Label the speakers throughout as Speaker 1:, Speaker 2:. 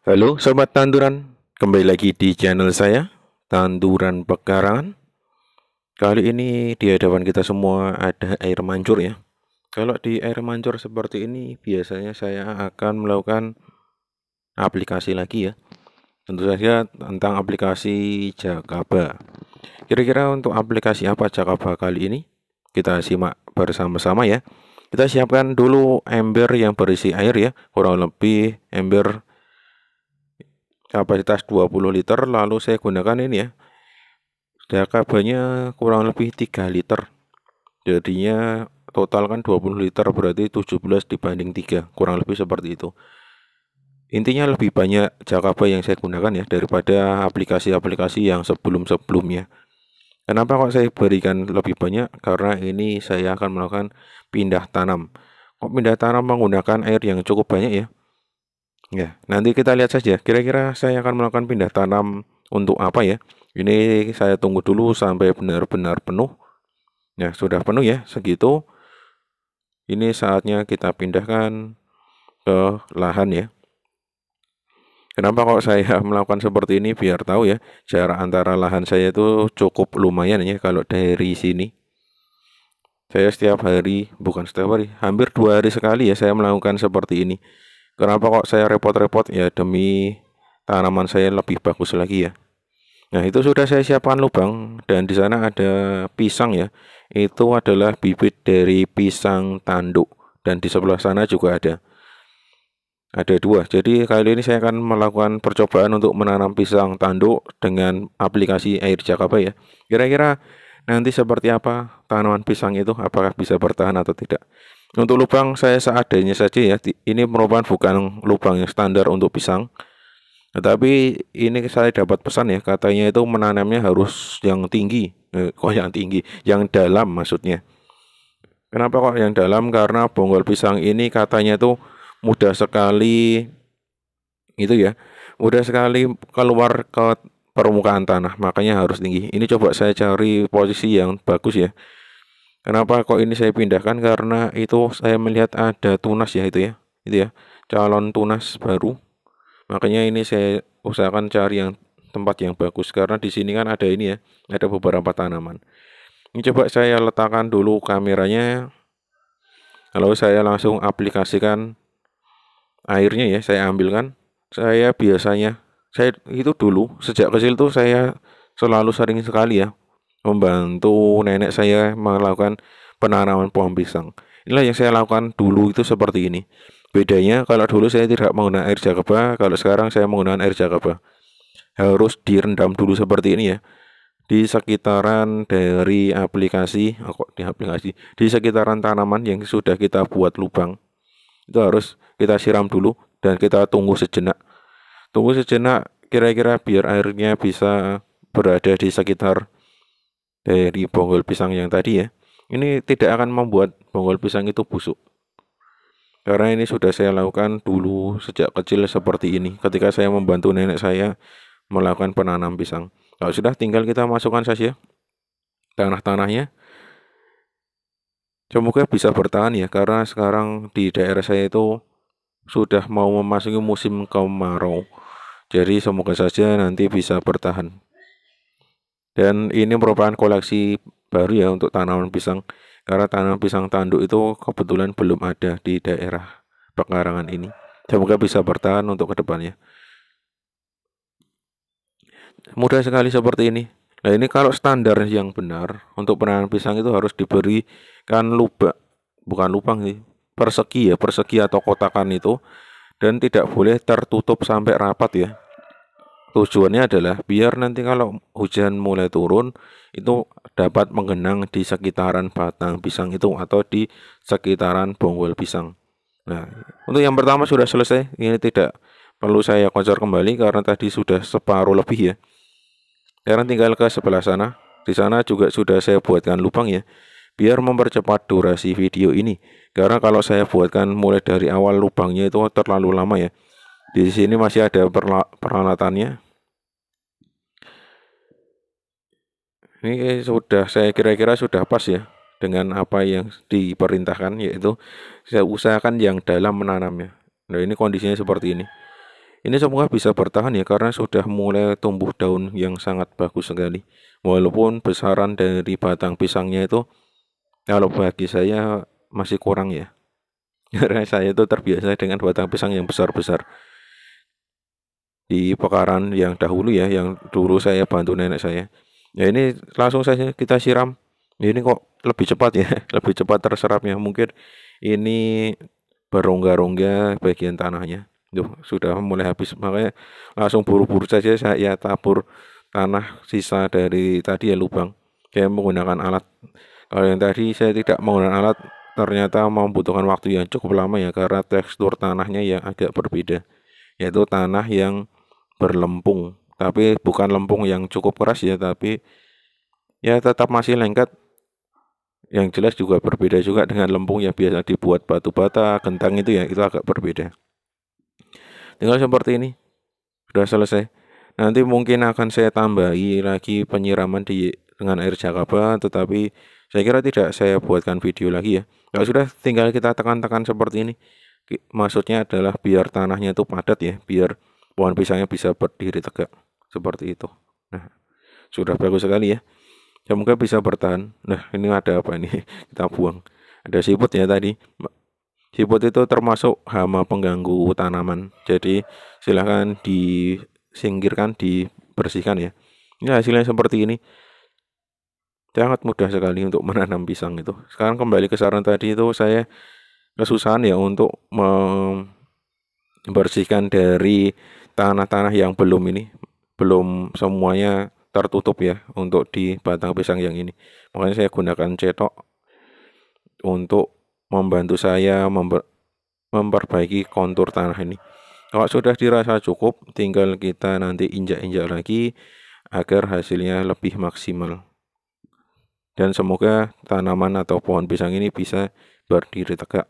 Speaker 1: Halo Sobat Tanduran, kembali lagi di channel saya, Tanduran Pekarangan Kali ini di hadapan kita semua ada air mancur ya Kalau di air mancur seperti ini, biasanya saya akan melakukan aplikasi lagi ya Tentu saja tentang aplikasi Jakaba Kira-kira untuk aplikasi apa Jakaba kali ini? Kita simak bersama-sama ya Kita siapkan dulu ember yang berisi air ya Kurang lebih ember kapasitas 20 liter lalu saya gunakan ini ya sudah kabelnya kurang lebih 3 liter jadinya total kan 20 liter berarti 17 dibanding 3 kurang lebih seperti itu intinya lebih banyak Jakaba yang saya gunakan ya daripada aplikasi-aplikasi yang sebelum-sebelumnya kenapa kok saya berikan lebih banyak karena ini saya akan melakukan pindah tanam kok pindah tanam menggunakan air yang cukup banyak ya Ya, nanti kita lihat saja. Kira-kira saya akan melakukan pindah tanam untuk apa ya? Ini saya tunggu dulu sampai benar-benar penuh. Ya, sudah penuh ya, segitu. Ini saatnya kita pindahkan ke lahan ya. Kenapa kok saya melakukan seperti ini biar tahu ya jarak antara lahan saya itu cukup lumayan ya kalau dari sini. Saya setiap hari, bukan setiap hari, hampir dua hari sekali ya saya melakukan seperti ini. Kenapa kok saya repot-repot? Ya demi tanaman saya lebih bagus lagi ya. Nah, itu sudah saya siapkan lubang dan di sana ada pisang ya. Itu adalah bibit dari pisang tanduk dan di sebelah sana juga ada. Ada dua. Jadi kali ini saya akan melakukan percobaan untuk menanam pisang tanduk dengan aplikasi air Jakaba ya. Kira-kira nanti seperti apa tanaman pisang itu apakah bisa bertahan atau tidak. Untuk lubang saya seadanya saja ya. Ini merupakan bukan lubang yang standar untuk pisang. Tetapi ini saya dapat pesan ya, katanya itu menanamnya harus yang tinggi. Eh, kok yang tinggi? Yang dalam maksudnya. Kenapa kok yang dalam? Karena bonggol pisang ini katanya itu mudah sekali itu ya. Mudah sekali keluar ke permukaan tanah, makanya harus tinggi. Ini coba saya cari posisi yang bagus ya. Kenapa kok ini saya pindahkan? Karena itu saya melihat ada tunas ya itu ya. Itu ya, calon tunas baru. Makanya ini saya usahakan cari yang tempat yang bagus karena di sini kan ada ini ya, ada beberapa tanaman. Ini coba saya letakkan dulu kameranya. Kalau saya langsung aplikasikan airnya ya, saya ambilkan. Saya biasanya saya itu dulu sejak kecil tuh saya selalu sering sekali ya membantu hmm. nenek saya melakukan penanaman pohon pisang. Inilah yang saya lakukan dulu itu seperti ini. Bedanya kalau dulu saya tidak menggunakan air jakaba, kalau sekarang saya menggunakan air jakaba. Harus direndam dulu seperti ini ya. Di sekitaran dari aplikasi, oh kok di aplikasi, di sekitaran tanaman yang sudah kita buat lubang. Itu harus kita siram dulu dan kita tunggu sejenak. Tunggu sejenak kira-kira biar airnya bisa berada di sekitar dari bonggol pisang yang tadi ya ini tidak akan membuat bonggol pisang itu busuk karena ini sudah saya lakukan dulu sejak kecil seperti ini ketika saya membantu nenek saya melakukan penanam pisang kalau ya sudah tinggal kita masukkan saja tanah-tanahnya semoga bisa bertahan ya karena sekarang di daerah saya itu sudah mau memasuki musim kemarau jadi semoga saja nanti bisa bertahan dan ini merupakan koleksi baru ya untuk tanaman pisang karena tanaman pisang tanduk itu kebetulan belum ada di daerah Pekarangan ini. Semoga bisa bertahan untuk kedepannya. Mudah sekali seperti ini. Nah ini kalau standar yang benar untuk penanaman pisang itu harus diberikan lubang, bukan lubang sih, persegi ya, persegi atau kotakan itu dan tidak boleh tertutup sampai rapat ya tujuannya adalah biar nanti kalau hujan mulai turun itu dapat menggenang di sekitaran batang pisang itu atau di sekitaran bonggol pisang. Nah, untuk yang pertama sudah selesai, ini tidak perlu saya kocor kembali karena tadi sudah separuh lebih ya. Sekarang tinggal ke sebelah sana. Di sana juga sudah saya buatkan lubang ya, biar mempercepat durasi video ini. Karena kalau saya buatkan mulai dari awal lubangnya itu terlalu lama ya di sini masih ada peralatannya. Ini sudah saya kira-kira sudah pas ya dengan apa yang diperintahkan yaitu saya usahakan yang dalam menanamnya. Nah, ini kondisinya seperti ini. Ini semoga bisa bertahan ya karena sudah mulai tumbuh daun yang sangat bagus sekali. Walaupun besaran dari batang pisangnya itu kalau bagi saya masih kurang ya. Karena saya itu terbiasa dengan batang pisang yang besar-besar di pekaran yang dahulu ya yang dulu saya bantu nenek saya ya ini langsung saja kita siram ini kok lebih cepat ya lebih cepat terserapnya mungkin ini berongga-rongga bagian tanahnya tuh sudah mulai habis makanya langsung buru-buru saja saya tabur tanah sisa dari tadi ya lubang saya menggunakan alat kalau yang tadi saya tidak menggunakan alat ternyata membutuhkan waktu yang cukup lama ya karena tekstur tanahnya yang agak berbeda yaitu tanah yang berlempung, tapi bukan lempung yang cukup keras ya, tapi ya tetap masih lengket. Yang jelas juga berbeda juga dengan lempung yang biasa dibuat batu bata, kentang itu ya, itu agak berbeda. Tinggal seperti ini. Sudah selesai. Nanti mungkin akan saya tambahi lagi penyiraman di dengan air jakaba, tetapi saya kira tidak saya buatkan video lagi ya kalau ya sudah tinggal kita tekan-tekan seperti ini maksudnya adalah biar tanahnya itu padat ya biar pohon pisangnya bisa berdiri tegak seperti itu. Nah, sudah bagus sekali ya. Semoga ya, bisa bertahan. Nah, ini ada apa ini? Kita buang. Ada siput ya tadi. Siput itu termasuk hama pengganggu tanaman. Jadi silahkan disingkirkan, dibersihkan ya. Ini hasilnya seperti ini. Sangat mudah sekali untuk menanam pisang itu. Sekarang kembali ke saran tadi itu saya kesusahan ya untuk membersihkan dari tanah-tanah yang belum ini belum semuanya tertutup ya untuk di batang pisang yang ini makanya saya gunakan cetok untuk membantu saya member memperbaiki kontur tanah ini kalau sudah dirasa cukup tinggal kita nanti injak-injak lagi agar hasilnya lebih maksimal dan semoga tanaman atau pohon pisang ini bisa berdiri tegak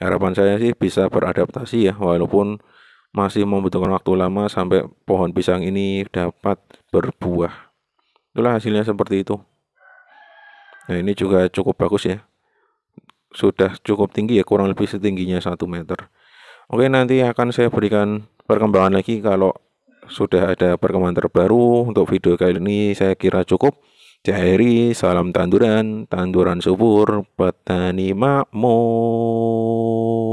Speaker 1: harapan saya sih bisa beradaptasi ya walaupun masih membutuhkan waktu lama sampai pohon pisang ini dapat berbuah. Itulah hasilnya seperti itu. Nah ini juga cukup bagus ya. Sudah cukup tinggi ya, kurang lebih setingginya 1 meter. Oke nanti akan saya berikan perkembangan lagi kalau sudah ada perkembangan terbaru untuk video kali ini saya kira cukup cairi salam tanduran, tanduran subur, petani makmur.